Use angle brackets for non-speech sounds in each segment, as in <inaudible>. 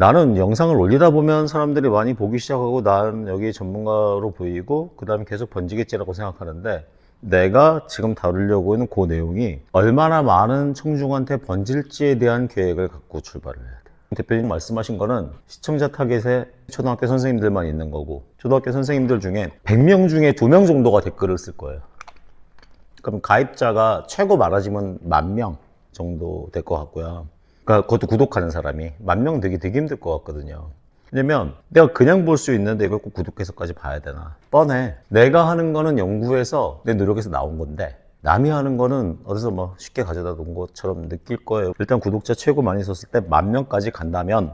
나는 영상을 올리다 보면 사람들이 많이 보기 시작하고 난 여기 전문가로 보이고 그 다음에 계속 번지겠지라고 생각하는데 내가 지금 다루려고 하는 그 내용이 얼마나 많은 청중한테 번질지에 대한 계획을 갖고 출발을 해야 돼. 대표님 말씀하신 거는 시청자 타겟에 초등학교 선생님들만 있는 거고 초등학교 선생님들 중에 100명 중에 2명 정도가 댓글을 쓸 거예요. 그럼 가입자가 최고 많아지면 만 명 정도 될 것 같고요. 그러니까 그것도 구독하는 사람이 만 명 되기 되게 힘들 것 같거든요. 왜냐면 내가 그냥 볼 수 있는데 이걸 꼭 구독해서까지 봐야 되나? 뻔해. 내가 하는 거는 연구해서 내 노력에서 나온 건데 남이 하는 거는 어디서 뭐 쉽게 가져다 놓은 것처럼 느낄 거예요. 일단 구독자 최고 많이 썼을 때 만 명까지 간다면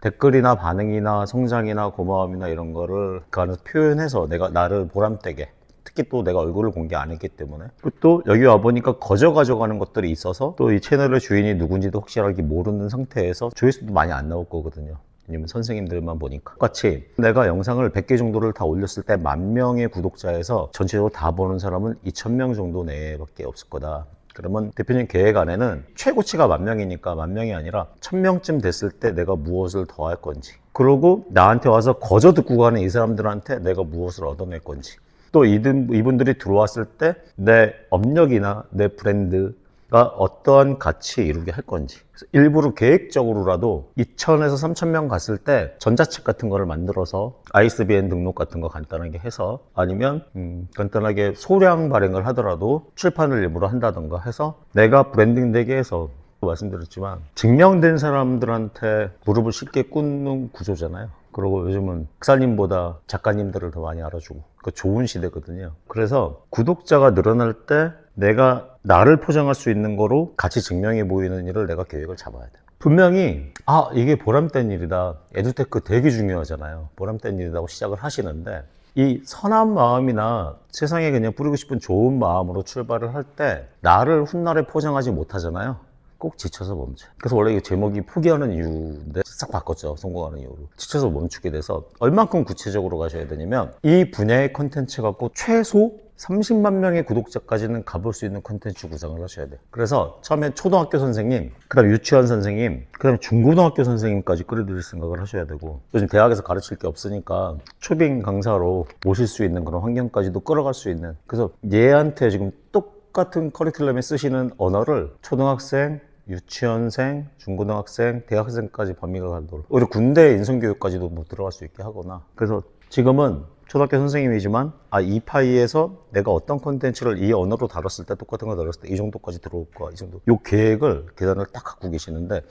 댓글이나 반응이나 성장이나 고마움이나 이런 거를 그 안에서 표현해서 내가 나를 보람되게 특히 또 내가 얼굴을 공개 안 했기 때문에 또 여기 와보니까 거저 가져가는 것들이 있어서 또 이 채널의 주인이 누군지도 확실하게 모르는 상태에서 조회수도 많이 안 나올 거거든요 왜냐면 선생님들만 보니까 똑같이 내가 영상을 100개 정도를 다 올렸을 때 만 명의 구독자에서 전체적으로 다 보는 사람은 2,000명 정도 내밖에 에 없을 거다 그러면 대표님 계획 안에는 최고치가 만 명이니까 만 명이 아니라 천 명쯤 됐을 때 내가 무엇을 더 할 건지 그러고 나한테 와서 거저 듣고 가는 이 사람들한테 내가 무엇을 얻어낼 건지 또 이든, 이분들이 들어왔을 때 내 업력이나 내 브랜드가 어떠한 가치 에 이루게 할 건지 일부러 계획적으로라도 2천에서 3천 명 갔을 때 전자책 같은 거를 만들어서 ISBN 등록 같은 거 간단하게 해서 아니면 음, 간단하게 소량 발행을 하더라도 출판을 일부러 한다던가 해서 내가 브랜딩 되게 해서 말씀드렸지만 증명된 사람들한테 무릎을 쉽게 꿇는 구조잖아요. 그리고 요즘은 박사님보다 작가님들을 더 많이 알아주고 그 좋은 시대거든요. 그래서 구독자가 늘어날 때 내가 나를 포장할 수 있는 거로 같이 증명해 보이는 일을 내가 계획을 잡아야 돼. 분명히 아 이게 보람된 일이다. 에듀테크 되게 중요하잖아요. 보람된 일이라고 시작을 하시는데 이 선한 마음이나 세상에 그냥 뿌리고 싶은 좋은 마음으로 출발을 할 때 나를 훗날에 포장하지 못하잖아요. 꼭 지쳐서 멈춰. 그래서 원래 이 제목이 포기하는 이유인데 싹 바꿨죠. 성공하는 이유로. 지쳐서 멈추게 돼서 얼만큼 구체적으로 가셔야 되냐면 이 분야의 컨텐츠 갖고 최소 30만 명의 구독자까지는 가볼 수 있는 컨텐츠 구상을 하셔야 돼요. 그래서 처음에 초등학교 선생님, 그 다음 유치원 선생님, 그 다음 중고등학교 선생님까지 끌어들일 생각을 하셔야 되고, 요즘 대학에서 가르칠 게 없으니까 초빙 강사로 모실 수 있는 그런 환경까지도 끌어갈 수 있는, 그래서 얘한테 지금 똑같은 커리큘럼에 쓰시는 언어를 초등학생, 유치원생, 중고등학생, 대학생까지 범위가 가도록 오히려 군대 인성교육까지도 뭐 들어갈 수 있게 하거나 그래서 지금은 초등학교 선생님이지만 아이 파이에서 내가 어떤 콘텐츠를 이 언어로 다뤘을 때 똑같은 거 다뤘을 때 이 정도까지 들어올 거야 이 정도 요 계획을 계단을 딱 갖고 계시는데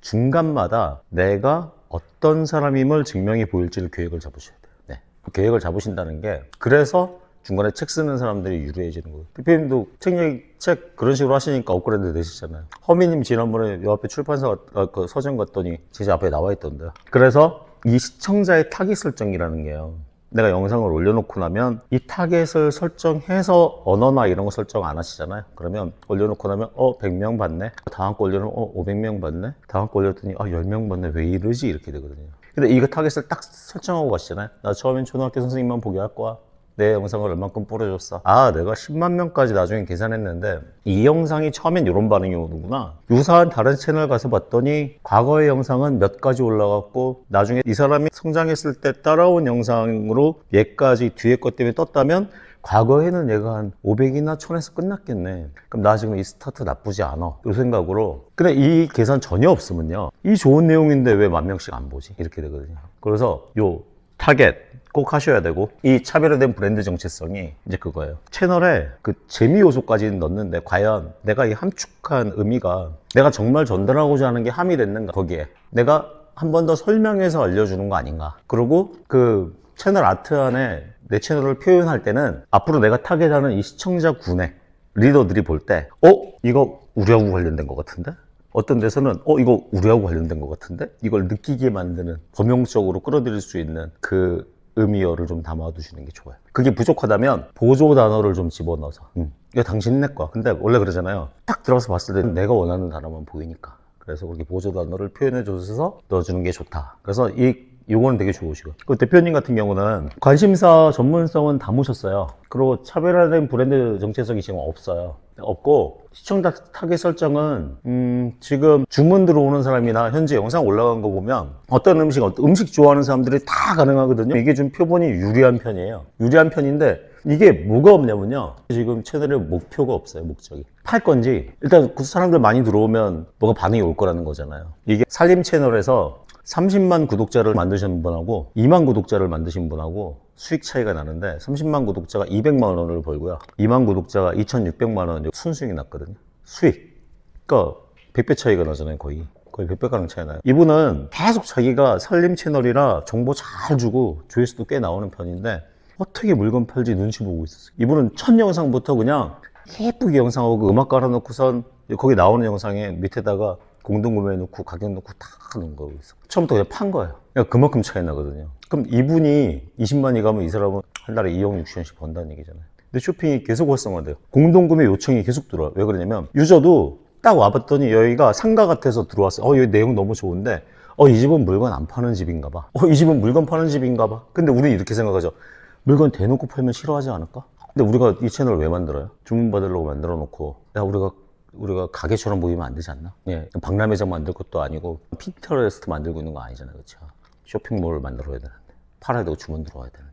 중간마다 내가 어떤 사람임을 증명해 보일지를 계획을 잡으셔야 돼요 네. 그 계획을 잡으신다는 게 그래서 중간에 책 쓰는 사람들이 유리해지는 거예요. 피피 m 도책 얘기, 책 그런 식으로 하시니까 업그레이드 되시잖아요. 허미님 지난번에 요 앞에 출판사 갔, 아, 그 서점 갔더니 제 앞에 나와 있던데. 그래서 이 시청자의 타깃 설정이라는 게요. 내가 영상을 올려놓고 나면 이 타겟을 설정해서 언어나 이런 거 설정 안 하시잖아요. 그러면 올려놓고 나면 어 100명 봤네. 다음 거 올려놓으면 어 500명 봤네. 다음 거 올렸더니 아 10명 봤네. 왜 이러지? 이렇게 되거든요. 근데 이거 타겟을 딱 설정하고 가시잖아요. 나 처음엔 초등학교 선생님만 보게 할 거야. 내 영상을 얼만큼 뿌려줬어 아 내가 10만 명까지 나중에 계산했는데 이 영상이 처음엔 이런 반응이 오는구나 유사한 다른 채널 가서 봤더니 과거의 영상은 몇 가지 올라갔고 나중에 이 사람이 성장했을 때 따라온 영상으로 얘까지 뒤에 것 때문에 떴다면 과거에는 얘가 한 500이나 1000에서 끝났겠네. 그럼 나 지금 이 스타트 나쁘지 않아. 요 생각으로. 근데 이 계산 전혀 없으면요. 이 좋은 내용인데 왜 만 명씩 안 보지? 이렇게 되거든요. 그래서 요 타겟 꼭 하셔야 되고 이 차별화된 브랜드 정체성이 이제 그거예요 채널에 그 재미 요소까지는 넣는데 과연 내가 이 함축한 의미가 내가 정말 전달하고자 하는 게 함유됐는가 거기에 내가 한 번 더 설명해서 알려주는 거 아닌가 그리고 그 채널 아트 안에 내 채널을 표현할 때는 앞으로 내가 타겟하는 이 시청자 군의 리더들이 볼 때 어? 이거 우리하고 관련된 것 같은데? 어떤 데서는 어 이거 우리하고 관련된 것 같은데 이걸 느끼게 만드는 범용적으로 끌어들일 수 있는 그 의미어를 좀 담아두시는 게 좋아요. 그게 부족하다면 보조 단어를 좀 집어넣어서 음. 이거 당신네 거. 근데 원래 그러잖아요. 딱 들어가서 봤을 때 내가 원하는 단어만 보이니까. 그래서 그렇게 보조 단어를 표현해 줘서 넣어주는 게 좋다. 그래서 이 요거는 되게 좋으시고 그 대표님 같은 경우는 관심사 전문성은 담으셨어요 그리고 차별화된 브랜드 정체성이 지금 없어요 없고 시청 자 타겟 설정은 음, 지금 주문 들어오는 사람이나 현재 영상 올라간 거 보면 어떤 음식, 어떤 음식 좋아하는 사람들이 다 가능하거든요. 이게 좀 표본이 유리한 편이에요. 유리한 편인데 이게 뭐가 없냐면요. 지금 채널의 목표가 없어요, 목적이. 팔 건지 일단 그 사람들 많이 들어오면 뭐가 반응이 올 거라는 거잖아요. 이게 살림 채널에서 30만 구독자를 만드신 분하고 2만 구독자를 만드신 분하고 수익 차이가 나는데 30만 구독자가 200만 원을 벌고요. 2만 구독자가 2,600만 원 순수익이 났거든요. 수익. 그러니까 100배 차이가 나잖아요, 거의. 거의 100배가량 차이 나요. 이분은 계속 자기가 살림 채널이라 정보 잘 주고 조회수도 꽤 나오는 편인데 어떻게 물건 팔지 눈치 보고 있었어요. 이분은 첫 영상부터 그냥 예쁘게 영상하고 그 음악 깔아놓고선 거기 나오는 영상에 밑에다가 공동구매 놓고 가격 놓고 다 놓은 거고 있어. 처음부터 그냥 판 거예요. 그러니까 그만큼 차이 나거든요. 그럼 이분이 20만이 가면 이 사람은 한 달에 2억 6천씩 번다는 얘기잖아요. 근데 쇼핑이 계속 활성화돼요. 공동구매 요청이 계속 들어와요. 왜 그러냐면 유저도 딱 와봤더니 여기가 상가 같아서 들어왔어요. 어, 여기 내용 너무 좋은데 어, 이 집은 물건 안 파는 집인가 봐. 어, 이 집은 물건 파는 집인가 봐. 근데 우리 는 이렇게 생각하죠. 물건 대놓고 팔면 싫어하지 않을까? 근데 우리가 이 채널 왜 만들어요? 주문 받으려고 만들어 놓고 야 우리가 우리가 가게처럼 보이면 안 되지 않나? 예. 박람회장 만들 것도 아니고 피터레스트 만들고 있는 거 아니잖아요. 그렇죠? 쇼핑몰을 만들어야 되는데 팔아야 되고 주문 들어와야 되는데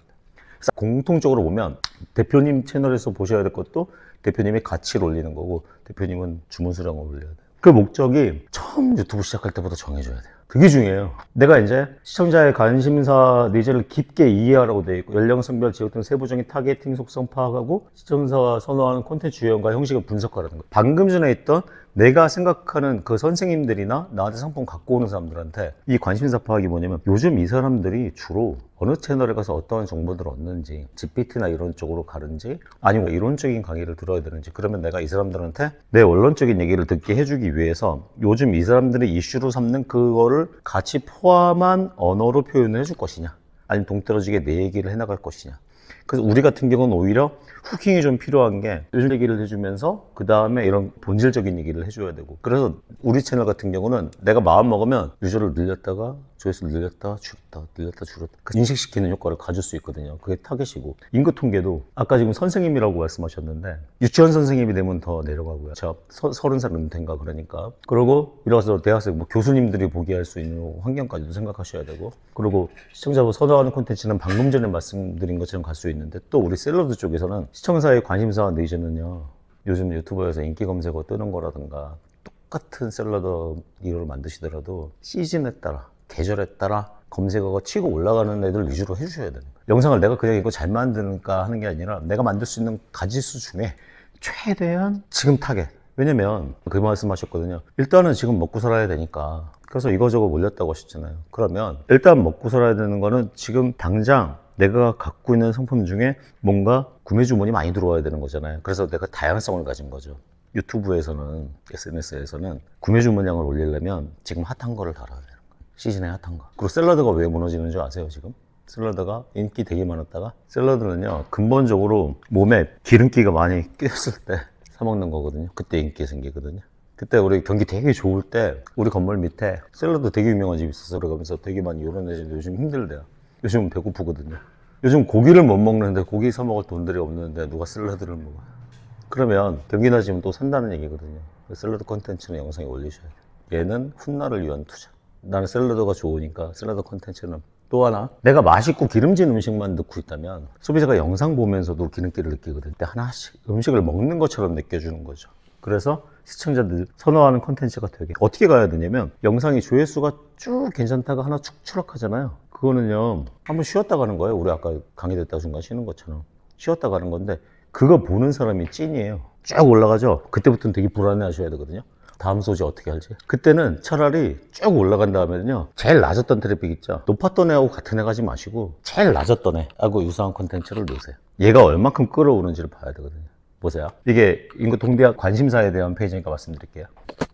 그래서 공통적으로 보면 대표님 채널에서 보셔야 될 것도 대표님이 가치를 올리는 거고 대표님은 주문 수량을 올려야 돼요. 그 목적이 처음 유튜브 시작할 때부터 정해줘야 돼요. 그게 중요해요. 내가 이제 시청자의 관심사 내재를 깊게 이해하라고 되어 있고 연령, 성별, 지역 등 세부적인 타겟팅 속성 파악하고 시청자와 선호하는 콘텐츠 유형과 형식을 분석하라는 거예요. 방금 전에 있던 내가 생각하는 그 선생님들이나 나한테 상품 갖고 오는 사람들한테 이 관심사 파악이 뭐냐면 요즘 이 사람들이 주로 어느 채널에 가서 어떤 정보들을 얻는지 GPT나 이런 쪽으로 가는지 아니면 이론적인 강의를 들어야 되는지 그러면 내가 이 사람들한테 내 원론적인 얘기를 듣게 해주기 위해서 요즘 이 사람들이 이슈로 삼는 그거를 정보를 같이 포함한 언어로 표현을 해줄 것이냐 아니면 동떨어지게 내 얘기를 해나갈 것이냐 그래서 우리 같은 경우는 오히려 후킹이 좀 필요한 게 요즘 얘기를 해주면서 그 다음에 이런 본질적인 얘기를 해줘야 되고 그래서 우리 채널 같은 경우는 내가 마음 먹으면 유저를 늘렸다가 조회수를 늘렸다 줄였다 늘렸다 줄였다 그 인식시키는 효과를 가질 수 있거든요 그게 타겟이고 인구 통계도 아까 지금 선생님이라고 말씀하셨는데 유치원 선생님이 되면 더 내려가고요 제가 서른 살 은퇴인가 그러니까 그리고 일어나서 대학생 뭐 교수님들이 보게 할수 있는 환경까지도 생각하셔야 되고 그리고 시청자분 선호하는 콘텐츠는 방금 전에 말씀드린 것처럼 수 있는데 또 우리 셀러드 쪽에서는 시청사의 관심사와 네이션은요 요즘 유튜버에서 인기 검색어 뜨는 거라든가 똑같은 샐러드 이를 만드시더라도 시즌에 따라 계절에 따라 검색어가 치고 올라가는 애들 위주로 해주셔야 되는 거예요. 영상을 내가 그냥 이거 잘 만드는가 하는 게 아니라 내가 만들 수 있는 가지수 중에 최대한 지금 타겟. 왜냐면 그 말씀하셨거든요. 일단은 지금 먹고 살아야 되니까. 그래서 이거저거 올렸다고 하셨잖아요. 그러면 일단 먹고 살아야 되는 거는 지금 당장 내가 갖고 있는 상품 중에 뭔가 구매 주문이 많이 들어와야 되는 거잖아요. 그래서 내가 다양성을 가진 거죠. 유튜브에서는 SNS에서는 구매 주문량을 올리려면 지금 핫한 거를 달아야 되는 거예요. 시즌에 핫한 거. 그리고 샐러드가 왜 무너지는 줄 아세요, 지금? 샐러드가 인기 되게 많았다가 샐러드는요 근본적으로 몸에 기름기가 많이 <laughs> 끼었을 때 사 먹는 거거든요 그때 인기 생기거든요 그때 우리 경기 되게 좋을 때 우리 건물 밑에 샐러드 되게 유명한 집이 있어서 그러면서 되게 많이 요런 애데 요즘 힘들대요 요즘은 배고프거든요 요즘 고기를 못 먹는데 고기 사 먹을 돈들이 없는데 누가 샐러드를 먹어 그러면 경기나 지금 또 산다는 얘기거든요 그 샐러드 콘텐츠는 영상에 올리셔야 돼요 얘는 훗날을 위한 투자 나는 샐러드가 좋으니까 샐러드 콘텐츠는 또 하나 내가 맛있고 기름진 음식만 넣고 있다면 소비자가 영상 보면서도 기름기를 느끼거든 근데 하나씩 음식을 먹는 것처럼 느껴주는 거죠 그래서 시청자들 선호하는 콘텐츠가 되게 어떻게 가야 되냐면 영상이 조회수가 쭉 괜찮다가 하나 축 추락하잖아요 그거는요 한번 쉬었다 가는 거예요 우리 아까 강의됐다 순간 쉬는 것처럼 쉬었다 가는 건데 그거 보는 사람이 찐이에요 쭉 올라가죠 그때부터는 되게 불안해 하셔야 되거든요 다음 소지 어떻게 할지 그때는 차라리 쭉 올라간 다음에는요 제일 낮았던 트래픽 있죠 높았던 애하고 같은 애 가지 마시고 제일 낮았던 애하고 유사한 컨텐츠를 넣으세요 얘가 얼만큼 끌어오는지를 봐야 되거든요 보세요 이게 인구 동대학 관심사에 대한 페이지니까 말씀드릴게요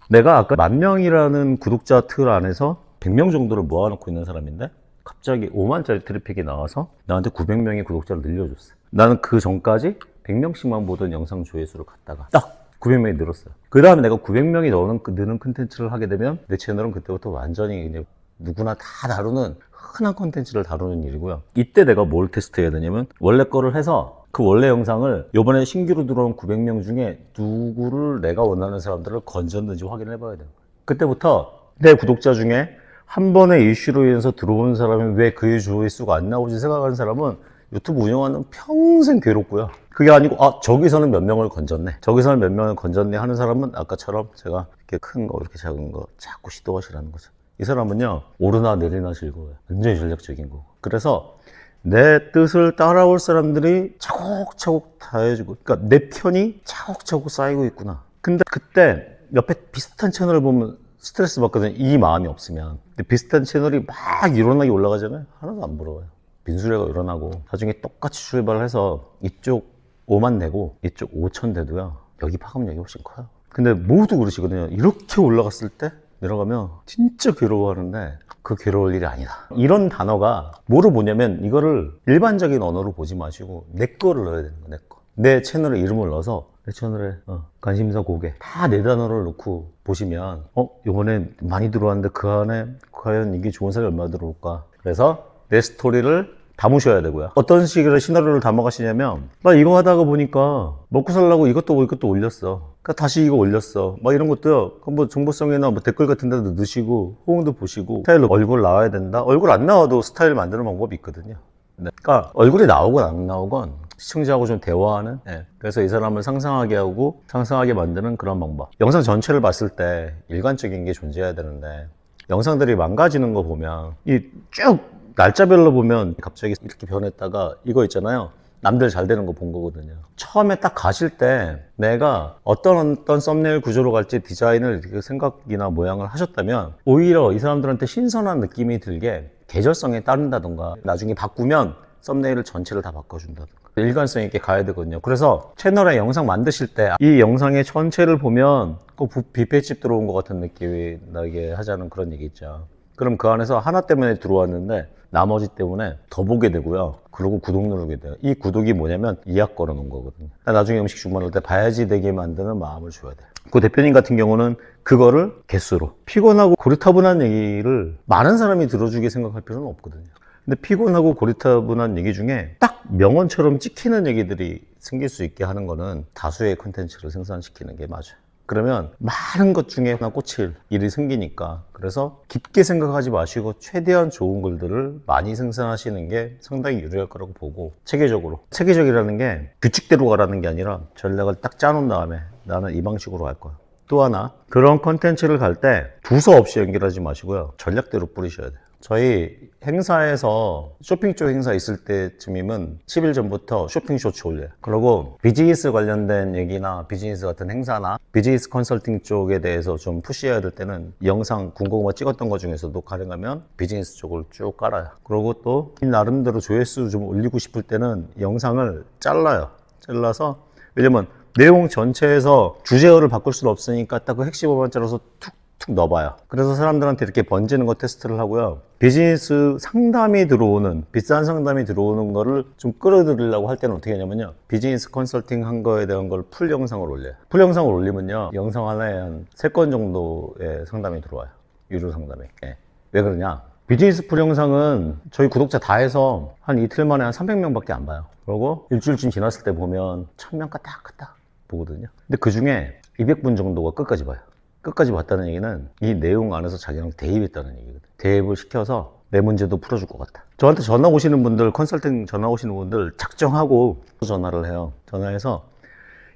내가 아까 만 명이라는 구독자 틀 안에서 100명 정도를 모아놓고 있는 사람인데 갑자기 5만짜리 트래픽이 나와서 나한테 900명의 구독자를 늘려줬어 나는 그 전까지 100명씩만 보던 영상 조회수를 갔다가 딱 900명이 늘었어요 그 다음에 내가 900명이 넣는, 그, 느는 컨텐츠를 하게 되면 내 채널은 그때부터 완전히 그냥 누구나 다 다루는 흔한 컨텐츠를 다루는 일이고요 이때 내가 뭘 테스트해야 되냐면 원래 거를 해서 그 원래 영상을 요번에 신규로 들어온 900명 중에 누구를 내가 원하는 사람들을 건졌는지 확인을 해봐야 돼요 그때부터 내 구독자 중에 한 번의 이슈로 인해서 들어온 사람이 왜 그의 조회수가 안 나오지 생각하는 사람은 유튜브 운영하는 평생 괴롭고요. 그게 아니고 아 저기서는 몇 명을 건졌네 저기서는 몇 명을 건졌네 하는 사람은 아까처럼 제가 이렇게 큰 거 이렇게 작은 거 자꾸 시도하시라는 거죠 이 사람은요 오르나 내리나 즐거워요 완전히 전략적인 거고 그래서 내 뜻을 따라올 사람들이 차곡차곡 다 해주고 그러니까 내 편이 차곡차곡 쌓이고 있구나 근데 그때 옆에 비슷한 채널을 보면 스트레스 받거든이 마음이 없으면. 근데 비슷한 채널이 막 일어나게 올라가잖아요. 하나도 안 부러워요. 빈수레가 일어나고 나중에 똑같이 출발해서 이쪽 5만 내고 이쪽 5천 돼도요. 여기 파급력이 훨씬 커요. 근데 모두 그러시거든요. 이렇게 올라갔을 때 내려가면 진짜 괴로워하는데 그 괴로울 일이 아니다. 이런 단어가 뭐로 보냐면 이거를 일반적인 언어로 보지 마시고 내 거를 넣어야 되는 거내 거. 내 채널에 이름을 넣어서 내채널에 어, 관심사 고개 다네 단어를 놓고 보시면 어? 요번에 많이 들어왔는데 그 안에 그 과연 이게 좋은 사람이 얼마나 들어올까 그래서 내 스토리를 담으셔야 되고요 어떤 식으로 시나리오를 담아가시냐면 나 이거 하다가 보니까 먹고 살라고 이것도 이것도 올렸어 그러니까 다시 이거 올렸어 막 이런 것도요 뭐 정보성이나 뭐 댓글 같은 데도 넣으시고 호응도 보시고 스타일로 얼굴 나와야 된다 얼굴 안 나와도 스타일 만드는 방법이 있거든요 네. 그러니까 얼굴이 나오건 안 나오건 시청자하고 좀 대화하는 네. 그래서 이 사람을 상상하게 하고 상상하게 만드는 그런 방법 영상 전체를 봤을 때 일관적인 게 존재해야 되는데 영상들이 망가지는 거 보면 이 쭉 날짜별로 보면 갑자기 이렇게 변했다가 이거 있잖아요 남들 잘 되는 거 본 거거든요 처음에 딱 가실 때 내가 어떤 어떤 썸네일 구조로 갈지 디자인을 그 생각이나 모양을 하셨다면 오히려 이 사람들한테 신선한 느낌이 들게 계절성에 따른다던가 나중에 바꾸면 썸네일을 전체를 다 바꿔준다든가 일관성 있게 가야 되거든요 그래서 채널에 영상 만드실 때 이 영상의 전체를 보면 그 뷔페집 들어온 것 같은 느낌이 나게 하자는 그런 얘기 있죠 그럼 그 안에서 하나 때문에 들어왔는데 나머지 때문에 더 보게 되고요 그리고 구독 누르게 돼요 이 구독이 뭐냐면 이 약 걸어놓은 거거든요 나중에 음식 주문할 때 봐야지 되게 만드는 마음을 줘야 돼요 그 대표님 같은 경우는 그거를 개수로 피곤하고 고리타분한 얘기를 많은 사람이 들어주게 생각할 필요는 없거든요 근데 피곤하고 고리타분한 얘기 중에 딱 명언처럼 찍히는 얘기들이 생길 수 있게 하는 거는 다수의 컨텐츠를 생산시키는 게 맞아요. 그러면 많은 것 중에 하나 꽂힐 일이 생기니까 그래서 깊게 생각하지 마시고 최대한 좋은 글들을 많이 생산하시는 게 상당히 유리할 거라고 보고 체계적으로 체계적이라는 게 규칙대로 가라는 게 아니라 전략을 딱 짜놓은 다음에 나는 이 방식으로 갈 거야 또 하나 그런 컨텐츠를 갈 때 두서 없이 연결하지 마시고요 전략대로 뿌리셔야 돼요 저희 행사에서 쇼핑 쪽 행사 있을 때쯤이면 10일 전부터 쇼핑 쇼츠 올려요. 그리고 비즈니스 관련된 얘기나 비즈니스 같은 행사나 비즈니스 컨설팅 쪽에 대해서 좀 푸시해야 될 때는 영상 궁금구마 찍었던 것 중에서도 가능하면 비즈니스 쪽을 쭉 깔아요. 그리고 또 나름대로 조회수 좀 올리고 싶을 때는 영상을 잘라요. 잘라서 왜냐면 내용 전체에서 주제어를 바꿀 수는 없으니까 딱 그 핵심어만 잘라서 툭툭 넣어봐요. 그래서 사람들한테 이렇게 번지는 거 테스트를 하고요. 비즈니스 상담이 들어오는, 비싼 상담이 들어오는 거를 좀 끌어들이려고 할 때는 어떻게 하냐면요. 비즈니스 컨설팅 한 거에 대한 걸 풀 영상을 올려요. 풀 영상을 올리면요. 영상 하나에 한 세 건 정도의 상담이 들어와요. 유료 상담에 네. 왜 그러냐? 비즈니스 풀 영상은 저희 구독자 다 해서 한 이틀 만에 한 300명밖에 안 봐요. 그리고 일주일쯤 지났을 때 보면 1000명 까딱까다 보거든요. 근데 그 중에 200분 정도가 끝까지 봐요. 끝까지 봤다는 얘기는 이 내용 안에서 자기랑 대입했다는 얘기거든. 대입을 시켜서 내 문제도 풀어줄 것같아 저한테 전화 오시는 분들, 컨설팅 전화 오시는 분들 작정하고 전화를 해요. 전화해서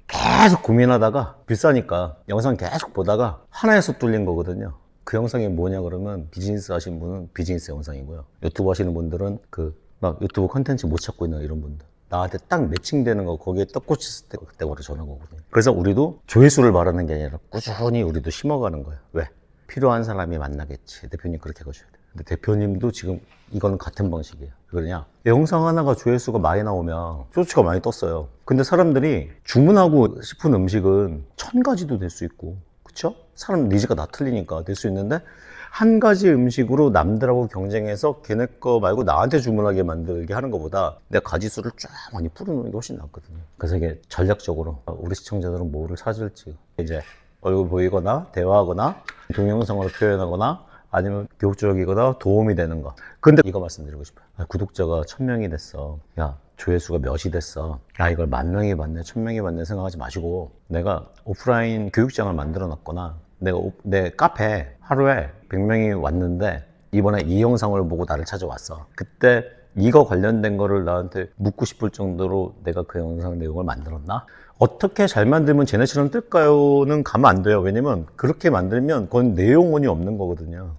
계속 고민하다가 비싸니까 영상 계속 보다가 하나에서 뚫린 거거든요. 그 영상이 뭐냐 그러면 비즈니스 하신 분은 비즈니스 영상이고요. 유튜브 하시는 분들은 그 막 유튜브 컨텐츠 못 찾고 있는 이런 분들. 나한테 딱 매칭되는 거 거기에 딱 꽂혔을 때 그때 바로 전화 거거든요 그래서 우리도 조회수를 말하는 게 아니라 꾸준히 우리도 심어가는 거예요. 왜? 필요한 사람이 만나겠지. 대표님 그렇게 해줘야 돼. 근데 대표님도 지금 이건 같은 방식이에요. 그러냐? 영상 하나가 조회수가 많이 나오면 쇼츠가 많이 떴어요. 근데 사람들이 주문하고 싶은 음식은 천 가지도 될 수 있고, 그쵸? 사람 니즈가 다 틀리니까 될 수 있는데 한 가지 음식으로 남들하고 경쟁해서 걔네 거 말고 나한테 주문하게 만들게 하는 것보다 내가 가지수를 쫙 많이 풀어놓는게 훨씬 낫거든요. 그래서 이게 전략적으로 우리 시청자들은 뭐를 찾을지 이제 얼굴 보이거나 대화하거나 동영상으로 표현하거나 아니면 교육적이거나 도움이 되는 거. 근데 이거 말씀드리고 싶어요. 아, 구독자가 천명이 됐어. 야, 조회수가 몇이 됐어. 아, 이걸 만명이 받네, 천명이 받네 생각하지 마시고 내가 오프라인 교육장을 만들어 놨거나 내가 내 카페 하루에 100명이 왔는데 이번에 이 영상을 보고 나를 찾아왔어. 그때 이거 관련된 거를 나한테 묻고 싶을 정도로 내가 그 영상 내용을 만들었나? 어떻게 잘 만들면 쟤네처럼 뜰까요?는 가면 안 돼요. 왜냐면 그렇게 만들면 그건 내용원이 없는 거거든요.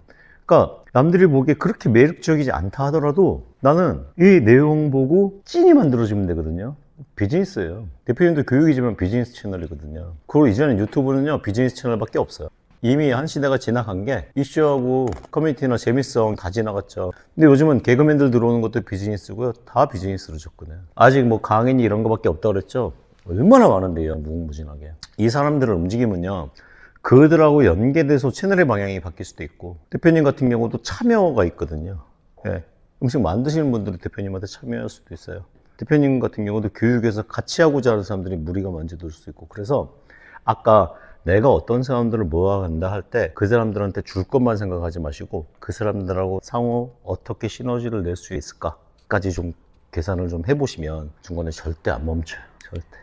그러니까 남들이 보기에 그렇게 매력적이지 않다 하더라도 나는 이 내용 보고 찐이 만들어지면 되거든요. 비즈니스예요. 대표님도 교육이지만 비즈니스 채널이거든요. 그리고 이전에 유튜브는요, 비즈니스 채널밖에 없어요. 이미 한 시대가 지나간 게 이슈하고 커뮤니티나 재미성 다 지나갔죠. 근데 요즘은 개그맨들 들어오는 것도 비즈니스고요. 다 비즈니스로 접근해요. 아직 뭐 강인이 이런 거밖에 없다 고 그랬죠. 얼마나 많은데요, 무궁무진하게. 이 사람들을 움직이면요. 그들하고 연계돼서 채널의 방향이 바뀔 수도 있고 대표님 같은 경우도 참여가 있거든요. 예. 음식 만드시는 분들은 대표님한테 참여할 수도 있어요. 대표님 같은 경우도 교육에서 같이 하고자 하는 사람들이 무리가 만져들 수 있고 그래서 아까 내가 어떤 사람들을 모아간다 할 때 그 사람들한테 줄 것만 생각하지 마시고 그 사람들하고 상호 어떻게 시너지를 낼 수 있을까까지 좀 계산을 좀 해보시면 중간에 절대 안 멈춰요. 절대.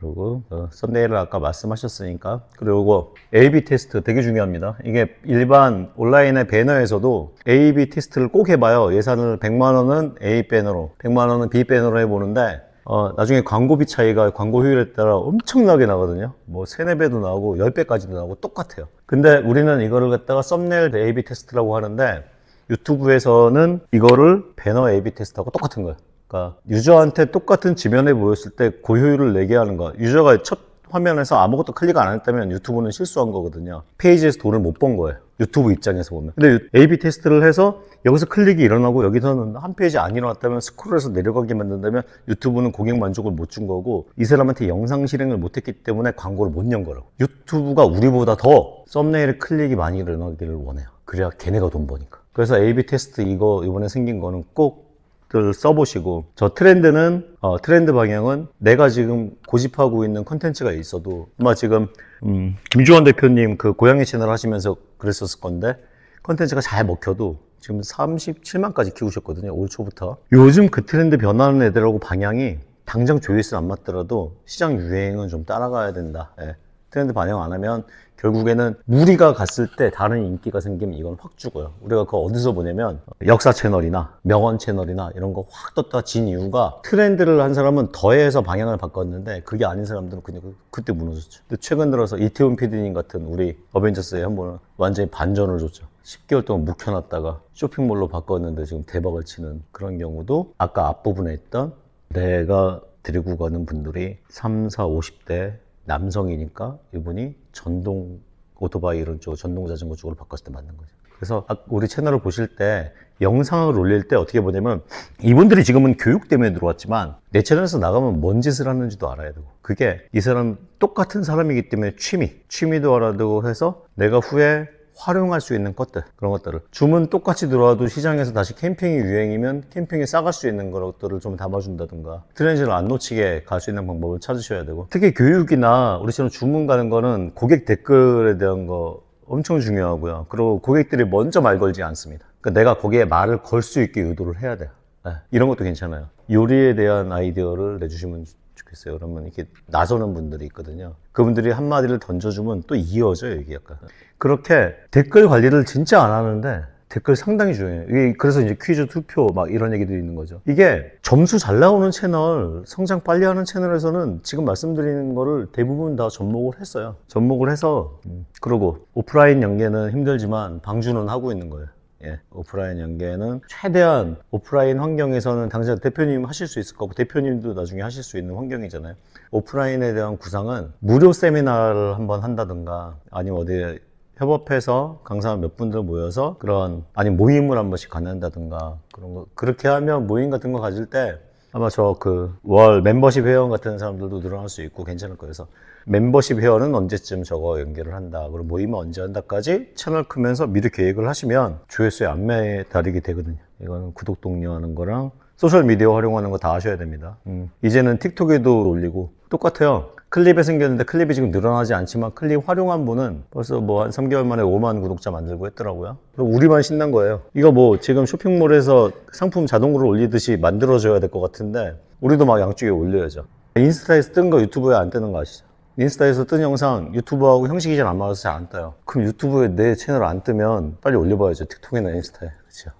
그리고 어, 썬데이를 아까 말씀하셨으니까 그리고 A/B 테스트 되게 중요합니다. 이게 일반 온라인의 배너에서도 A/B 테스트를 꼭 해봐요. 예산을 100만 원은 A 배너로, 100만 원은 B 배너로 해보는데 어, 나중에 광고비 차이가 광고 효율에 따라 엄청나게 나거든요. 뭐 3, 4배도 나오고 10배까지도 나오고 똑같아요. 근데 우리는 이거를 갖다가 썸네일 A/B 테스트라고 하는데 유튜브에서는 이거를 배너 A/B 테스트하고 똑같은 거예요. 그러니까 유저한테 똑같은 지면에 보였을 때 고효율을 내게 하는 거. 유저가 첫 화면에서 아무것도 클릭 안 했다면 유튜브는 실수한 거거든요. 페이지에서 돈을 못 번 거예요. 유튜브 입장에서 보면. 근데 A/B 테스트를 해서 여기서 클릭이 일어나고 여기서는 한 페이지 안 일어났다면 스크롤해서 내려가게 만든다면 유튜브는 고객 만족을 못 준 거고 이 사람한테 영상 실행을 못 했기 때문에 광고를 못 연 거라고. 유튜브가 우리보다 더 썸네일에 클릭이 많이 일어나기를 원해요. 그래야 걔네가 돈 버니까. 그래서 A/B 테스트 이거 이번에 생긴 거는 꼭들 써보시고 저 트렌드는 어, 트렌드 방향은 내가 지금 고집하고 있는 컨텐츠가 있어도 아마 지금 음, 김주원 대표님 그 고양이 채널 하시면서 그랬었을 건데 컨텐츠가 잘 먹혀도 지금 37만까지 키우셨거든요 올 초부터 요즘 그 트렌드 변하는 애들하고 방향이 당장 조회수안 맞더라도 시장 유행은 좀 따라가야 된다 예. 트렌드 반영 안 하면 결국에는 무리가 갔을 때 다른 인기가 생기면 이건 확 죽어요. 우리가 그거 어디서 보냐면 역사 채널이나 명언 채널이나 이런 거 확 떴다 진 이유가 트렌드를 한 사람은 더해서 방향을 바꿨는데 그게 아닌 사람들은 그냥 그, 그때 무너졌죠. 근데 최근 들어서 이태훈 피디님 같은 우리 어벤져스에 한 번은 완전히 반전을 줬죠. 10개월 동안 묵혀놨다가 쇼핑몰로 바꿨는데 지금 대박을 치는 그런 경우도 아까 앞부분에 있던 내가 데리고 가는 분들이 3, 4, 50대 남성이니까 이분이 전동 오토바이 이런 쪽 전동 자전거 쪽으로 바꿨을 때 맞는 거죠. 그래서 아, 우리 채널을 보실 때 영상을 올릴 때 어떻게 보냐면 이분들이 지금은 교육 때문에 들어왔지만 내 채널에서 나가면 뭔 짓을 하는지도 알아야 되고 그게 이 사람 똑같은 사람이기 때문에 취미 취미도 알아야 되고 해서 내가 후에 활용할 수 있는 것들 그런 것들을 주문 똑같이 들어와도 시장에서 다시 캠핑이 유행이면 캠핑에 싸갈 수 있는 것들을 좀 담아준다든가 트렌드를 안 놓치게 갈 수 있는 방법을 찾으셔야 되고 특히 교육이나 우리처럼 주문 가는 거는 고객 댓글에 대한 거 엄청 중요하고요 그리고 고객들이 먼저 말 걸지 않습니다 그러니까 내가 거기에 말을 걸 수 있게 의도를 해야 돼요 네, 이런 것도 괜찮아요 요리에 대한 아이디어를 내주시면 있어요. 그러면 이렇게 나서는 분들이 있거든요. 그분들이 한마디를 던져주면 또 이어져요, 이게 약간. 그렇게 댓글 관리를 진짜 안 하는데 댓글 상당히 중요해요. 이게 그래서 이제 퀴즈 투표 막 이런 얘기도 있는 거죠. 이게 점수 잘 나오는 채널, 성장 빨리 하는 채널에서는 지금 말씀드리는 거를 대부분 다 접목을 했어요. 접목을 해서 음, 그러고 오프라인 연계는 힘들지만 방주는 하고 있는 거예요. 예, 오프라인 연계는 최대한 오프라인 환경에서는 당장 대표님 하실 수 있을 거고 대표님도 나중에 하실 수 있는 환경이잖아요. 오프라인에 대한 구상은 무료 세미나를 한번 한다든가 아니면 어디 에 협업해서 강사 몇 분들 모여서 그런 아니 모임을 한 번씩 갖는다든가 그런 거 그렇게 하면 모임 같은 거 가질 때 아마 저 그 월 멤버십 회원 같은 사람들도 늘어날 수 있고 괜찮을 거예요. 그래서 멤버십 회원은 언제쯤 저거 연결을 한다. 그리고 모임은 언제 한다까지 채널 크면서 미리 계획을 하시면 조회수의 안매에 다르게 되거든요. 이거는 구독 독려하는 거랑 소셜미디어 활용하는 거 다 하셔야 됩니다. 음. 이제는 틱톡에도 올리고 똑같아요. 클립에 생겼는데 클립이 지금 늘어나지 않지만 클립 활용한 분은 벌써 뭐 한 3개월 만에 5만 구독자 만들고 했더라고요. 그럼 우리만 신난 거예요. 이거 뭐 지금 쇼핑몰에서 상품 자동으로 올리듯이 만들어줘야 될 것 같은데 우리도 막 양쪽에 올려야죠. 인스타에서 뜬 거 유튜브에 안 뜨는 거 아시죠? 인스타에서 뜬 영상 유튜브하고 형식이 잘 안 맞아서 잘 안 떠요. 그럼 유튜브에 내 채널 안 뜨면 빨리 올려봐야죠. 틱톡이나 인스타에. 그렇죠.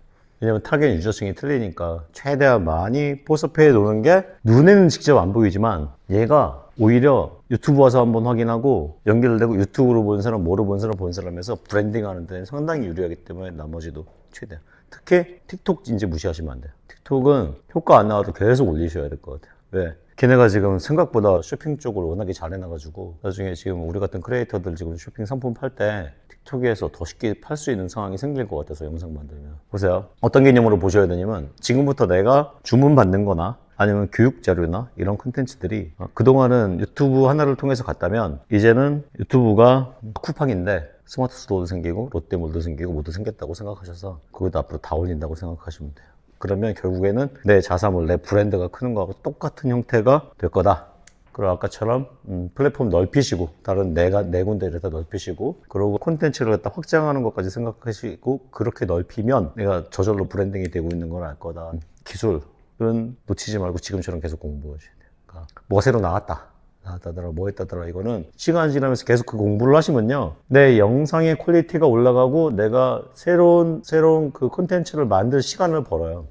왜냐면 타겟 유저층이 틀리니까 최대한 많이 포섭해 놓는 게 눈에는 직접 안 보이지만 얘가 오히려 유튜브 와서 한번 확인하고 연결되고 유튜브로 본 사람, 뭐로 본 사람, 본 사람에서 브랜딩 하는 데는 상당히 유리하기 때문에 나머지도 최대한. 특히 틱톡 이제 무시하시면 안 돼요. 틱톡은 효과 안 나와도 계속 올리셔야 될 것 같아요. 왜? 걔네가 지금 생각보다 쇼핑 쪽을 워낙에 잘 해놔가지고 나중에 지금 우리 같은 크리에이터들 지금 쇼핑 상품 팔 때 틱톡에서 더 쉽게 팔 수 있는 상황이 생길 것 같아서 영상 만들면 보세요 어떤 개념으로 보셔야 되냐면 지금부터 내가 주문 받는 거나 아니면 교육 자료나 이런 콘텐츠들이 어, 그동안은 유튜브 하나를 통해서 갔다면 이제는 유튜브가 쿠팡인데 스마트 스토어도 생기고 롯데몰도 생기고 모두 생겼다고 생각하셔서 그것도 앞으로 다 올린다고 생각하시면 돼요 그러면 결국에는 내 자사몰, 내 브랜드가 크는 거하고 똑같은 형태가 될 거다. 그리고 아까처럼 음, 플랫폼 넓히시고 다른 내가 네 군데를 다 넓히시고 그리고 콘텐츠를 갖다 확장하는 것까지 생각하시고 그렇게 넓히면 내가 저절로 브랜딩이 되고 있는 걸 알 거다. 기술은 놓치지 말고 지금처럼 계속 공부해 주셔야 돼요. 그러니까 뭐가 새로 나왔다. 나왔다더라 뭐 했다더라 이거는 시간 지나면서 계속 그 공부를 하시면요 내 영상의 퀄리티가 올라가고 내가 새로운 새로운 그 콘텐츠를 만들 시간을 벌어요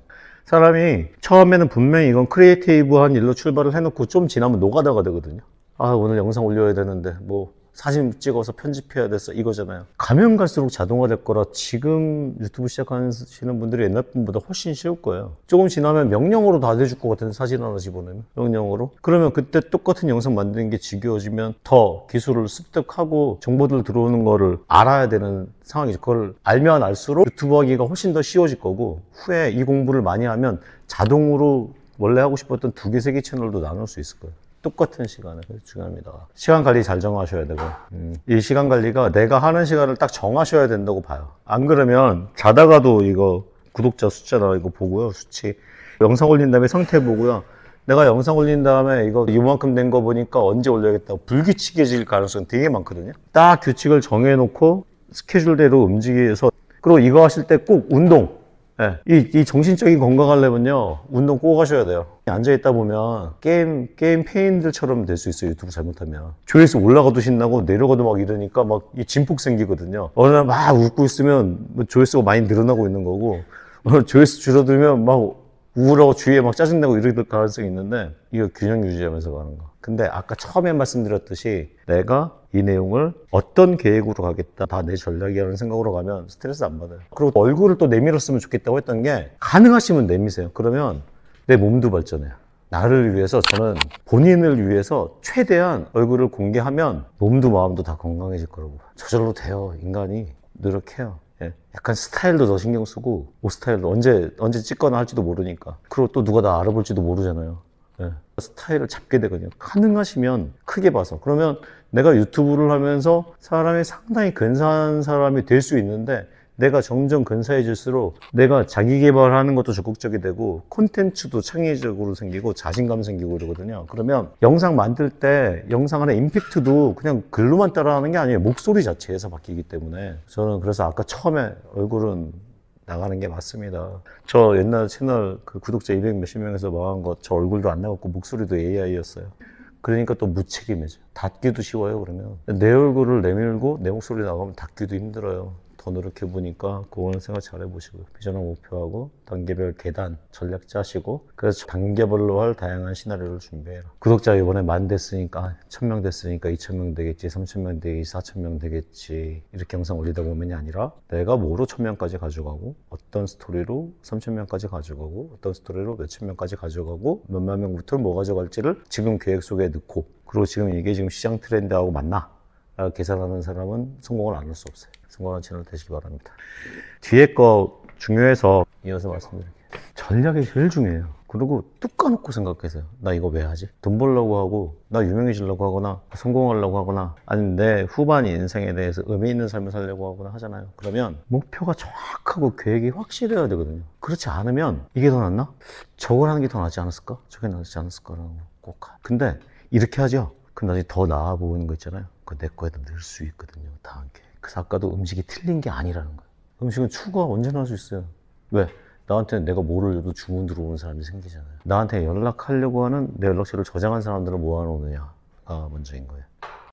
사람이 처음에는 분명히 이건 크리에이티브한 일로 출발을 해놓고 좀 지나면 노가다가 되거든요 아 오늘 영상 올려야 되는데 뭐 사진 찍어서 편집해야 돼서 이거잖아요. 가면 갈수록 자동화될 거라 지금 유튜브 시작하시는 분들이 옛날 분보다 훨씬 쉬울 거예요. 조금 지나면 명령으로 다 돼줄 것같은 사진 하나 집어넣으면 명령으로 그러면 그때 똑같은 영상 만드는 게 지겨워지면 더 기술을 습득하고 정보들 들어오는 거를 알아야 되는 상황이죠. 그걸 알면 알수록 유튜브 하기가 훨씬 더 쉬워질 거고 후에 이 공부를 많이 하면 자동으로 원래 하고 싶었던 두 개, 세 개 채널도 나눌 수 있을 거예요. 똑같은 시간을 중요합니다. 시간 관리 잘 정하셔야 되고 음, 이 시간 관리가 내가 하는 시간을 딱 정하셔야 된다고 봐요. 안 그러면 자다가도 이거 구독자 숫자 나 이거 보고요 수치 영상 올린 다음에 상태 보고요. 내가 영상 올린 다음에 이거 이만큼 된 거 보니까 언제 올려야겠다 불규칙해질 가능성 되게 많거든요. 딱 규칙을 정해놓고 스케줄대로 움직여서 그리고 이거 하실 때 꼭 운동 네. 이, 이 정신적인 건강하려면요 운동 꼭 하셔야 돼요 앉아 있다 보면 게임 게임 페인들처럼 될 수 있어요 유튜브 잘못하면 조회수 올라가도 신나고 내려가도 막 이러니까 막 이 진폭 생기거든요 어느 날 막 웃고 있으면 뭐 조회수가 많이 늘어나고 있는 거고 어느 조회수 줄어들면 막 우울하고 주위에 막짜증나고 이럴 가능성이 있는데 이거 균형 유지하면서 가는 거 근데 아까 처음에 말씀드렸듯이 내가 이 내용을 어떤 계획으로 가겠다 다 내 전략이라는 생각으로 가면 스트레스 안 받아요 그리고 얼굴을 또 내밀었으면 좋겠다고 했던 게 가능하시면 내미세요 그러면 내 몸도 발전해요 나를 위해서 저는 본인을 위해서 최대한 얼굴을 공개하면 몸도 마음도 다 건강해질 거라고 저절로 돼요 인간이 노력해요 예? 약간 스타일도 더 신경 쓰고 옷 스타일도 언제 언제 찍거나 할지도 모르니까 그리고 또 누가 나 알아볼지도 모르잖아요 예? 스타일을 잡게 되거든요 가능하시면 크게 봐서 그러면 내가 유튜브를 하면서 사람이 상당히 근사한 사람이 될 수 있는데 내가 점점 근사해질수록 내가 자기 개발하는 것도 적극적이 되고 콘텐츠도 창의적으로 생기고 자신감 생기고 이러거든요. 그러면 영상 만들 때 영상 안에 임팩트도 그냥 글로만 따라하는 게 아니에요. 목소리 자체에서 바뀌기 때문에 저는 그래서 아까 처음에 얼굴은 나가는 게 맞습니다. 저 옛날 채널 그 구독자 200 몇십 명에서 망한 거 저 얼굴도 안 나갔고 목소리도 AI였어요. 그러니까 또 무책임해져. 닫기도 쉬워요, 그러면. 내 얼굴을 내밀고 내 목소리 나가면 닫기도 힘들어요. 더 노력해 보니까 그거는 생각 잘 해보시고요. 비전을 목표하고 단계별 계단 전략 짜시고 그래서 단계별로 할 다양한 시나리오를 준비해라. 구독자 이번에 만 됐으니까 아, 천명 됐으니까 이천 명 되겠지, 삼천 명 되겠지, 사천 명 되겠지 이렇게 영상 올리다 보면이 아니라 내가 뭐로 천 명까지 가져가고 어떤 스토리로 삼천 명까지 가져가고 어떤 스토리로 몇 천 명까지 가져가고 몇만 명부터 뭐 가져갈지를 지금 계획 속에 넣고 그리고 지금 이게 지금 시장 트렌드하고 맞나? 어, 계산하는 사람은 성공을 안 할 수 없어요. 성공한 채널 되시기 바랍니다. 뒤에 거 중요해서 이어서 말씀드릴게요. 전략이 제일 중요해요. 그리고 뚝 까놓고 생각해서요. 나 이거 왜 하지? 돈 벌려고 하고, 나 유명해지려고 하거나, 성공하려고 하거나, 아니면 내 후반 인생에 대해서 의미 있는 삶을 살려고 하거나 하잖아요. 그러면 목표가 정확하고 계획이 확실해야 되거든요. 그렇지 않으면 이게 더 낫나? 저걸 하는 게 더 낫지 않았을까? 저게 낫지 않았을까라고 꼭. 하. 근데 이렇게 하죠? 그럼 나중에 더 나아 보이는 거 있잖아요. 그내 거에다 넣을 수 있거든요. 다 함께. 그래서 아까도 음식이 틀린 게 아니라는 거예요. 음식은 추가 언제나 할 수 있어요. 왜? 나한테 내가 모르려도 주문 들어오는 사람이 생기잖아요. 나한테 연락하려고 하는 내 연락처를 저장한 사람들을 모아놓느냐가 먼저인 거예요.